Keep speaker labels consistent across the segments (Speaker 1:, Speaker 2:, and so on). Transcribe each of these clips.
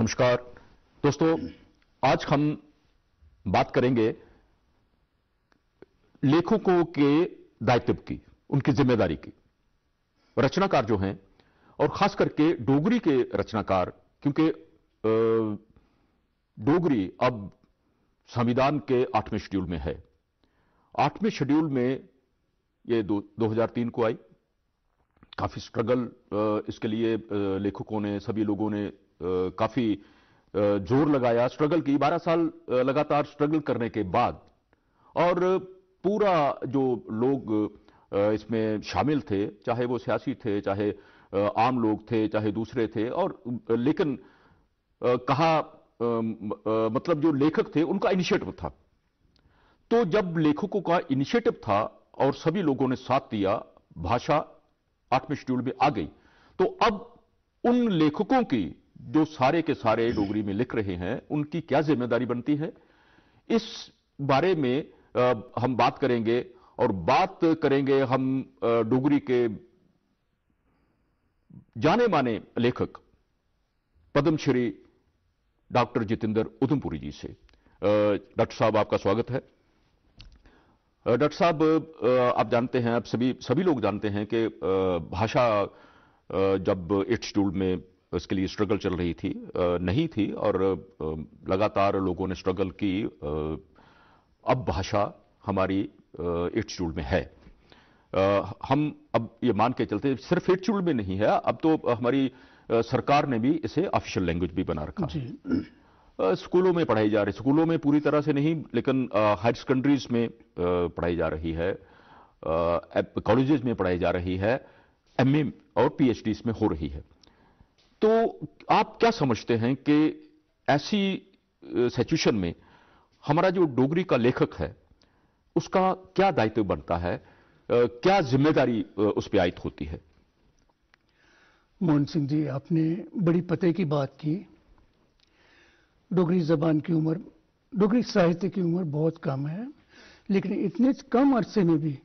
Speaker 1: नमस्कार दोस्तों आज हम बात करेंगे लेखकों के दायित्व की उनकी जिम्मेदारी की रचनाकार जो हैं और खास करके डोगरी के रचनाकार क्योंकि डोगरी अब संविधान के आठवें शेड्यूल में है आठवें शेड्यूल में ये दो, तीन को आई काफ़ी स्ट्रगल इसके लिए लेखकों ने सभी लोगों ने काफी जोर लगाया स्ट्रगल की बारह साल लगातार स्ट्रगल करने के बाद और पूरा जो लोग इसमें शामिल थे चाहे वो सियासी थे चाहे आम लोग थे चाहे दूसरे थे और लेकिन कहा मतलब जो लेखक थे उनका इनिशिएटिव था तो जब लेखकों का इनिशिएटिव था और सभी लोगों ने साथ दिया भाषा आठवें शेड्यूल में आ गई तो अब उन लेखकों की जो सारे के सारे डोगरी में लिख रहे हैं उनकी क्या जिम्मेदारी बनती है इस बारे में आ, हम बात करेंगे और बात करेंगे हम डोगरी के जाने माने लेखक पद्मश्री डॉक्टर जितेंद्र उधमपुरी जी से डॉक्टर साहब आपका स्वागत है डॉक्टर साहब आप जानते हैं आप सभी सभी लोग जानते हैं कि भाषा जब इंस्टीट्यूट में उसके लिए स्ट्रगल चल रही थी नहीं थी और लगातार लोगों ने स्ट्रगल की अब भाषा हमारी इंस्टीट्यूट में है हम अब ये मान के चलते सिर्फ इंस्टीट्यूट में नहीं है अब तो हमारी सरकार ने भी इसे ऑफिशियल लैंग्वेज भी बना
Speaker 2: रखा है
Speaker 1: स्कूलों में पढ़ाई जा रही स्कूलों में पूरी तरह से नहीं लेकिन हायर सेकेंडरीज में पढ़ाई जा रही है कॉलेजेस में पढ़ाई जा रही है एमए और पीएचडीज में हो रही है तो आप क्या समझते हैं कि ऐसी सिचुएशन में हमारा जो डोगरी का लेखक है उसका क्या दायित्व बनता है क्या जिम्मेदारी उस पर आयत होती है
Speaker 2: मोहन सिंह जी आपने बड़ी पते की बात की डोगरी जबान की उम्र डोगरी साहित्य की उम्र बहुत कम है लेकिन इतने कम अरसे में भी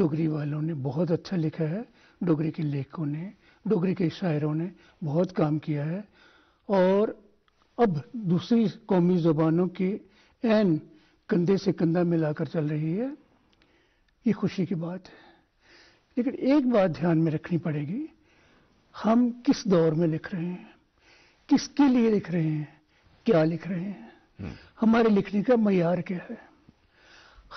Speaker 2: डोगरी वालों ने बहुत अच्छा लिखा है डोगरी के लेखकों ने डोगरी के शायरों ने बहुत काम किया है और अब दूसरी कौमी ज़ुबानों के एन कंधे से कंधा मिलाकर चल रही है ये खुशी की बात है लेकिन एक बात ध्यान में रखनी पड़ेगी हम किस दौर में लिख रहे हैं किसके लिए लिख रहे हैं क्या लिख रहे हैं हम्म। हमारे लिखने का मैार क्या है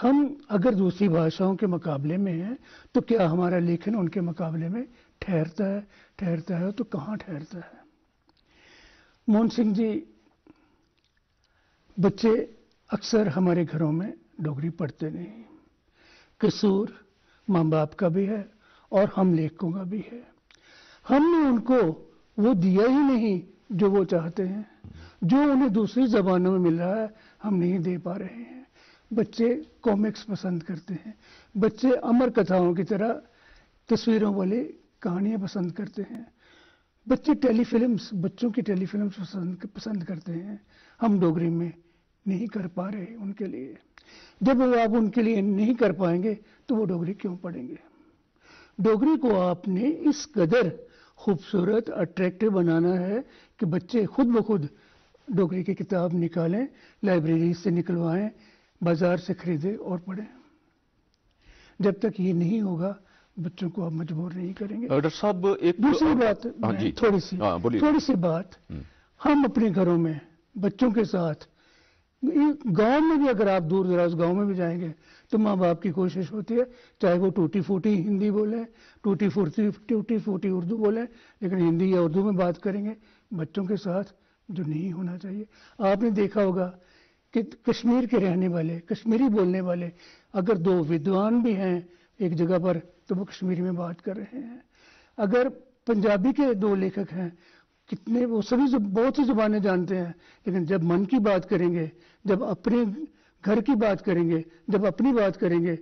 Speaker 2: हम अगर दूसरी भाषाओं के मुकाबले में हैं तो क्या हमारा लेखन उनके मुकाबले में ठहरता है ठहरता है तो कहाँ ठहरता है मोहन सिंह जी बच्चे अक्सर हमारे घरों में डोगरी पढ़ते नहीं कसूर माँ बाप का भी है और हम लेखकों का भी है हमने उनको वो दिया ही नहीं जो वो चाहते हैं जो उन्हें दूसरी जबानों में मिल रहा है हम नहीं दे पा रहे हैं बच्चे कॉमिक्स पसंद करते हैं बच्चे अमर कथाओं की तरह तस्वीरों वाले कहानियाँ पसंद करते हैं बच्चे टेलीफिल्म्स बच्चों की टेलीफिल्म्स पसंद पसंद करते हैं हम डोगरी में नहीं कर पा रहे उनके लिए जब वो आप उनके लिए नहीं कर पाएंगे तो वो डोगरी क्यों पढ़ेंगे डोगरी को आपने इस कदर खूबसूरत अट्रैक्टिव बनाना है कि बच्चे खुद ब खुद डोगरी की किताब निकालें लाइब्रेरी से निकलवाएं बाजार से खरीदें और पढ़ें जब तक ये नहीं होगा बच्चों को आप मजबूर नहीं करेंगे डॉक्टर
Speaker 1: साहब एक दूसरी बात हाँ, जी हाँ, थोड़ी सी हाँ, थोड़ी सी बात हम्म।
Speaker 2: हम अपने घरों में बच्चों के साथ गांव में भी अगर आप दूर दराज गांव में भी जाएंगे तो माँ बाप की कोशिश होती है चाहे वो टूटी फूटी हिंदी बोले टूटी फूटी टूटी फूटी उर्दू बोले लेकिन हिंदी या उर्दू में बात करेंगे बच्चों के साथ जो नहीं होना चाहिए आपने देखा होगा कि कश्मीर के रहने वाले कश्मीरी बोलने वाले अगर दो विद्वान भी हैं एक जगह पर तो वो कश्मीरी में बात कर रहे हैं अगर पंजाबी के दो लेखक हैं कितने वो सभी बहुत सी जुबानें जानते हैं लेकिन जब मन की बात करेंगे जब अपने घर की बात करेंगे जब अपनी बात करेंगे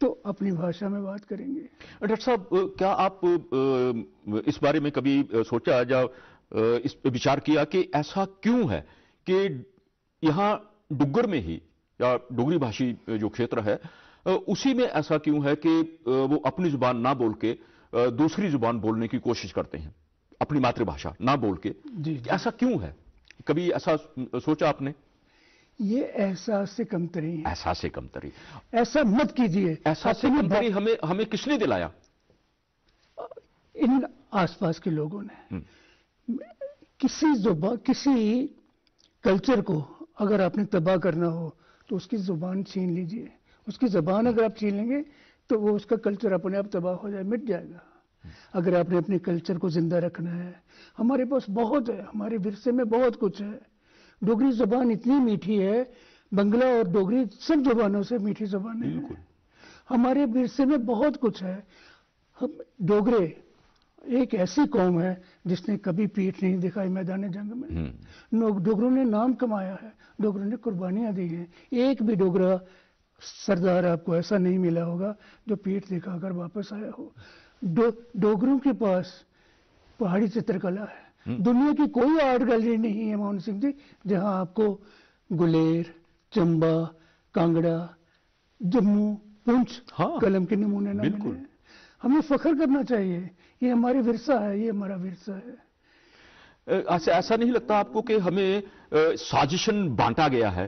Speaker 2: तो अपनी भाषा में बात करेंगे
Speaker 1: डॉक्टर साहब क्या आप इस बारे में कभी सोचा या इस पर विचार किया कि ऐसा क्यों है कि यहाँ डुग्गर में ही या डोगरी भाषी जो क्षेत्र है उसी में ऐसा क्यों है कि वो अपनी जुबान ना बोल के दूसरी जुबान बोलने की कोशिश करते हैं अपनी मातृभाषा ना बोल के ऐसा क्यों है कभी ऐसा सोचा आपने
Speaker 2: ये एहसास से कमतरी है
Speaker 1: एहसास से कमतरी
Speaker 2: ऐसा मत कीजिए
Speaker 1: ऐसा से कमतरी हमें हमें किसने दिलाया
Speaker 2: इन आसपास के लोगों ने
Speaker 1: हम्म।
Speaker 2: किसी जुबा किसी कल्चर को अगर आपने तबाह करना हो तो उसकी जुबान छीन लीजिए उसकी ज़बान अगर आप छीन लेंगे तो वो उसका कल्चर अपने आप तबाह हो जाए मिट जाएगा अगर आपने अपने कल्चर को ज़िंदा रखना है हमारे पास बहुत है हमारे विरसे में बहुत कुछ है डोगरी ज़बान इतनी मीठी है बंगला और डोगरी सब जबानों से मीठी जबान है हमारे विरसे में बहुत कुछ है हम डोगरे एक ऐसी कौम है जिसने कभी पीठ नहीं दिखाई मैदान जंग में हम्म। डोगरों ने नाम कमाया है डोगरों ने कुर्बानियां दी हैं एक भी डोगरा सरदार आपको ऐसा नहीं मिला होगा जो पीठ दिखाकर वापस आया हो डो, डोगरों के पास पहाड़ी चित्रकला है हम्म। दुनिया की कोई आर्ट गैलरी नहीं है मोहन सिंह जी जहां आपको गुलेर चंबा कांगड़ा जम्मू पुंछ हाँ, कलम के नमूने ना बिल्कुल हमें फख्र करना चाहिए ये हमारी विरसा है ये हमारा विरसा
Speaker 1: है अच्छा, ऐसा नहीं लगता आपको कि हमें साजिशन बांटा गया है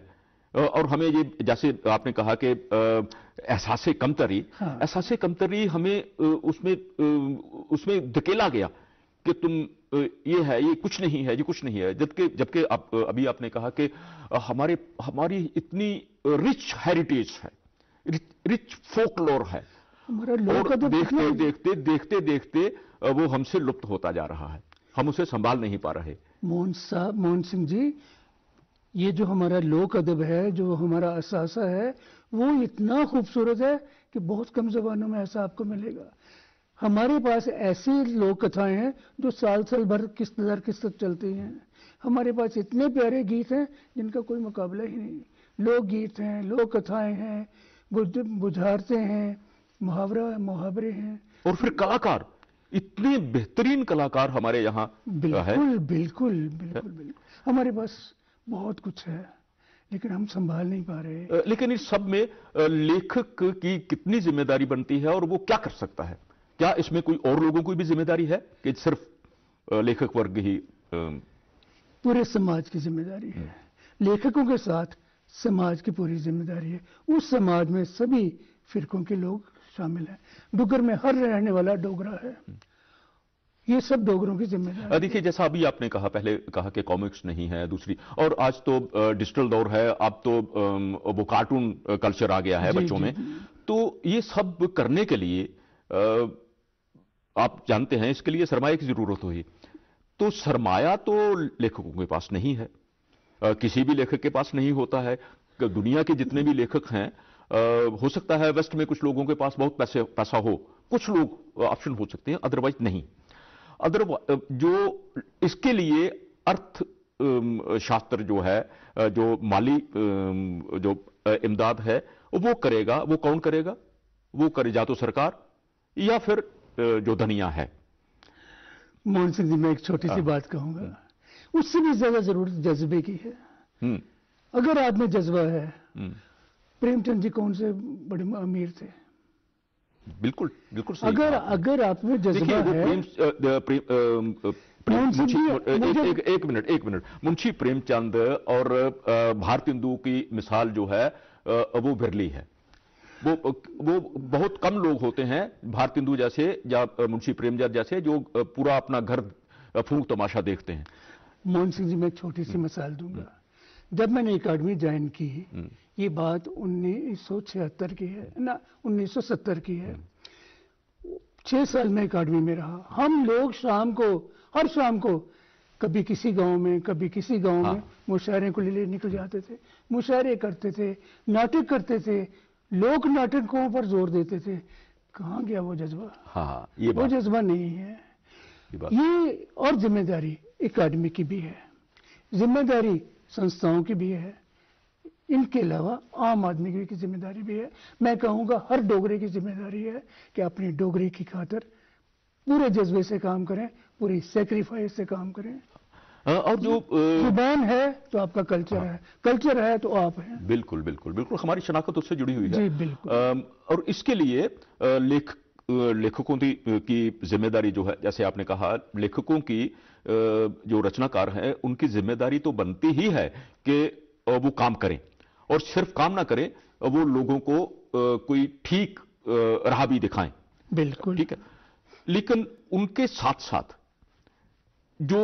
Speaker 1: और हमें ये जैसे आपने कहा कि एहसास कमतरी हाँ। एहसास कमतरी हमें उसमें उसमें धकेला गया कि तुम ये है ये कुछ नहीं है ये कुछ नहीं है जबकि जबकि आप अभी आपने कहा कि हमारे हमारी इतनी रिच हेरिटेज है रिच, फोकलोर है
Speaker 2: और तो देखते
Speaker 1: देखते देखते देखते वो हमसे लुप्त होता जा रहा है हम उसे संभाल नहीं पा रहे
Speaker 2: मोहन साहब मोहन सिंह जी ये जो हमारा लोक अदब है जो हमारा असासा है वो इतना खूबसूरत है कि बहुत कम जबानों में ऐसा आपको मिलेगा हमारे पास ऐसी लोक कथाएं हैं जो साल साल भर किस्त दर किस्त चलती हैं हमारे पास इतने प्यारे गीत हैं जिनका कोई मुकाबला ही नहीं लोक गीत हैं लोक कथाएं हैं बुझारते हैं मुहावरा है, मुहावरे हैं
Speaker 1: और फिर कलाकार इतने बेहतरीन कलाकार हमारे यहाँ बिल्कुल
Speaker 2: बिल्कुल बिल्कुल बिल्कुल हमारे पास बहुत कुछ है लेकिन हम संभाल नहीं पा रहे
Speaker 1: लेकिन इस सब में लेखक की कितनी जिम्मेदारी बनती है और वो क्या कर सकता है क्या इसमें कोई और लोगों की भी जिम्मेदारी है कि सिर्फ लेखक वर्ग ही
Speaker 2: पूरे समाज की जिम्मेदारी है लेखकों के साथ समाज की पूरी जिम्मेदारी है उस समाज में सभी फिरकों के लोग शामिल हैं डुगर में हर रहने वाला डोगरा है ये सब डोगरों की जिम्मेदारी
Speaker 1: देखिए जैसा अभी आपने कहा पहले कहा कि कॉमिक्स नहीं है दूसरी और आज तो डिजिटल दौर है अब तो वो कार्टून कल्चर आ गया है बच्चों में तो ये सब करने के लिए आप जानते हैं इसके लिए सरमाए की जरूरत होगी तो सरमाया तो लेखकों के पास नहीं है किसी भी लेखक के पास नहीं होता है दुनिया के जितने भी लेखक हैं हो सकता है वेस्ट में कुछ लोगों के पास बहुत पैसे पैसा हो कुछ लोग ऑप्शन हो सकते हैं अदरवाइज नहीं अदर जो इसके लिए अर्थ शास्त्र जो है जो माली जो इमदाद है वो करेगा वो कौन करेगा वो करे जा तो सरकार या फिर जो धनिया है
Speaker 2: मोहन सिंह जी मैं एक छोटी सी हाँ। बात कहूंगा उससे भी ज्यादा जरूरत जज्बे की है हम्म। अगर आप में जज्बा है हम्म। प्रेमचंद जी कौन से बड़े अमीर थे
Speaker 1: बिल्कुल बिल्कुल सही अगर
Speaker 2: अगर आप में जज्बा है प्रेम,
Speaker 1: प्रेम, प्रेम मुंशी, एक, एक मिनट एक मिनट मुंशी प्रेमचंद और भारतीय हिंदू की मिसाल जो है वो बिरली है वो वो बहुत कम लोग होते हैं भारत हिंदू जैसे या मुंशी प्रेमचंद जैसे जो पूरा अपना घर फूंक तमाशा देखते हैं
Speaker 2: मोहन सिंह जी मैं छोटी सी मिसाल दूंगा जब मैंने अकेडमी ज्वाइन की हम्म। ये बात उन्नीस की है ना 1970 की है छह साल में अकेडमी में रहा हम लोग शाम को हर शाम को कभी किसी गांव में कभी किसी गांव हाँ। में मुशायरे को ले निकल जाते थे मुशायरे करते थे नाटक करते थे लोक नाटकों पर जोर देते थे कहाँ गया वो जज्बा
Speaker 1: हाँ, ये वो जज्बा
Speaker 2: नहीं है ये, ये और जिम्मेदारी अकेडमी की भी है जिम्मेदारी संस्थाओं की भी है इनके अलावा आम आदमी की, जिम्मेदारी भी है मैं कहूँगा हर डोगरे की जिम्मेदारी है कि अपनी डोगरे की खातर पूरे जज्बे से काम करें पूरी सेक्रीफाइस से काम करें
Speaker 1: हाँ, और जो जुबान
Speaker 2: है तो आपका कल्चर हाँ। है
Speaker 1: कल्चर है तो आप हैं बिल्कुल बिल्कुल बिल्कुल हमारी शनाखत उससे जुड़ी हुई है जी बिल्कुल और इसके लिए लेखक लेखकों की की जिम्मेदारी जो है जैसे आपने कहा लेखकों की जो रचनाकार हैं उनकी जिम्मेदारी तो बनती ही है कि वो काम करें और सिर्फ काम ना करें वो लोगों को कोई ठीक राह भी दिखाएं बिल्कुल ठीक है लेकिन उनके साथ साथ जो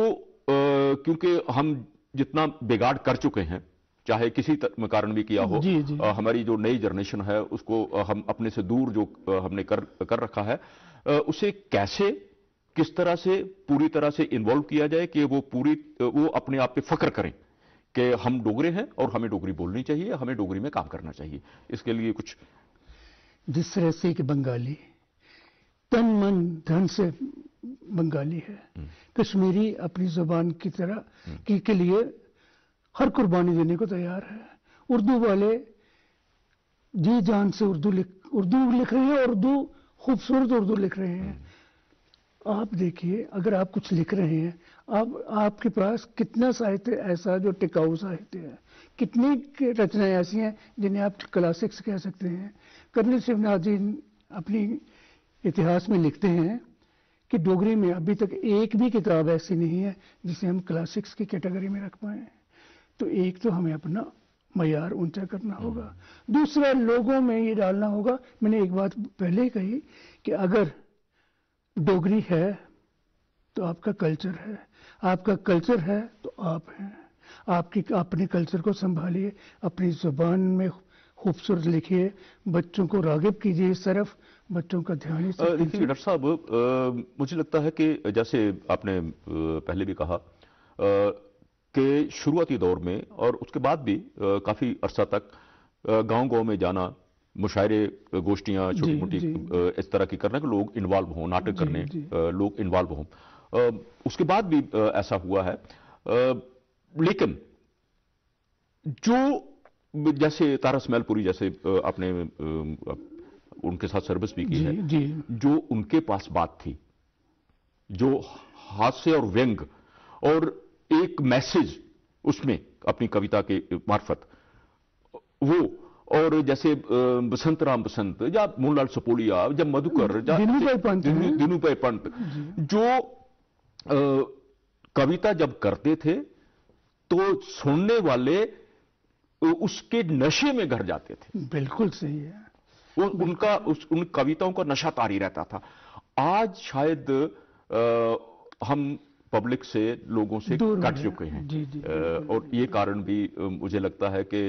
Speaker 1: क्योंकि हम जितना बिगाड़ कर चुके हैं चाहे किसी कारण भी किया हो जी, जी। आ, हमारी जो नई जनरेशन है उसको हम अपने से दूर जो हमने कर कर रखा है उसे कैसे किस तरह से पूरी तरह से इन्वॉल्व किया जाए कि वो पूरी वो अपने आप पे फक्र करें कि हम डोगरे हैं और हमें डोगरी बोलनी चाहिए हमें डोगरी में काम करना चाहिए इसके लिए कुछ
Speaker 2: जिस तरह से कि बंगाली तन मन धन से बंगाली है हम्म। कश्मीरी अपनी जुबान की तरह हम्म। की के लिए हर कुर्बानी देने को तैयार है उर्दू वाले जी जान से उर्दू लिख उर्दू लिख रहे हैं उर्दू खूबसूरत उर्दू लिख रहे हैं आप देखिए अगर आप कुछ लिख रहे हैं आप आपके पास कितना साहित्य ऐसा जो टिकाऊ साहित्य है कितनी रचनाएं ऐसी हैं जिन्हें आप क्लासिक्स कह सकते हैं कर्नल शिवनाथ जी अपनी इतिहास में लिखते हैं कि डोगरी में अभी तक एक भी किताब ऐसी नहीं है जिसे हम क्लासिक्स की कैटेगरी में रख पाए तो एक तो हमें अपना मैार ऊंचा करना होगा दूसरा लोगों में ये डालना होगा मैंने एक बात पहले ही कही कि अगर डोगरी है तो आपका कल्चर है आपका कल्चर है तो आप हैं आपकी अपने कल्चर को संभालिए अपनी जुबान में खूबसूरत लिखिए बच्चों को रागिब कीजिए इस तरफ बच्चों का ध्यान डॉक्टर
Speaker 1: साहब मुझे लगता है कि जैसे आपने पहले भी कहा के शुरुआती दौर में और उसके बाद भी काफ़ी अरसा तक गांव गांव में जाना मुशायरे गोष्ठियां छोटी मोटी इस तरह की करना कि लोग इन्वॉल्व हों नाटक करने जी, जी। लोग इन्वॉल्व हों उसके बाद भी ऐसा हुआ है लेकिन जो जैसे तारा स्मैलपुरी जैसे आपने उनके साथ सर्विस भी की है जी। जो उनके पास बात थी जो हास्य और व्यंग और एक मैसेज उसमें अपनी कविता के मार्फत वो और जैसे बसंत राम बसंत या मोहनलाल सपोलिया या मधुकर दिनूभाई पंत जो आ, कविता जब करते थे तो सुनने वाले उसके नशे में घर जाते थे
Speaker 2: बिल्कुल सही
Speaker 1: है उ, बिल्कुल। उनका उस, उन कविताओं का नशा तारी रहता था आज शायद आ, हम पब्लिक से लोगों से कट चुके हैं जी, जी, और ये कारण भी मुझे लगता है कि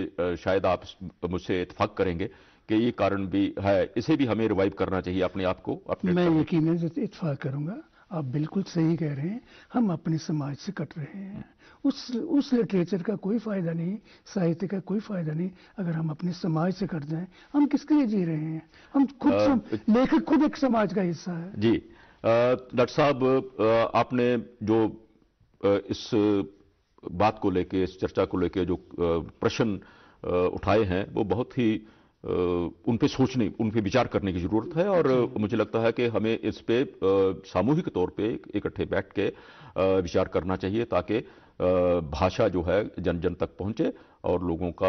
Speaker 1: शायद आप मुझसे इतफाक करेंगे कि ये कारण भी है इसे भी हमें रिवाइव करना चाहिए अपने आप को अपने
Speaker 2: मैं यकीन तो इतफाक करूंगा आप बिल्कुल सही कह रहे हैं हम अपने समाज से कट रहे हैं उस उस लिटरेचर का कोई फायदा नहीं साहित्य का कोई फायदा नहीं अगर हम अपने समाज से कट जाएं हम किसके लिए जी रहे हैं हम खुद लेखक खुद एक समाज का हिस्सा है
Speaker 1: जी डॉक्टर साहब आपने जो इस बात को लेके इस चर्चा को लेके जो प्रश्न उठाए हैं वो बहुत ही उन पे सोचने उन पे विचार करने की ज़रूरत है और मुझे लगता है कि हमें इस पे सामूहिक तौर पे इकट्ठे बैठ के विचार करना चाहिए ताकि भाषा जो है जन जन तक पहुंचे और लोगों का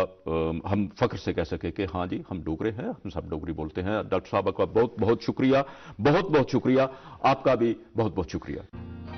Speaker 1: हम फख्र से कह सके कि हाँ जी हम डोगरे हैं हम सब डोगरी बोलते हैं डॉक्टर साहब का बहुत बहुत शुक्रिया बहुत बहुत शुक्रिया आपका भी बहुत बहुत शुक्रिया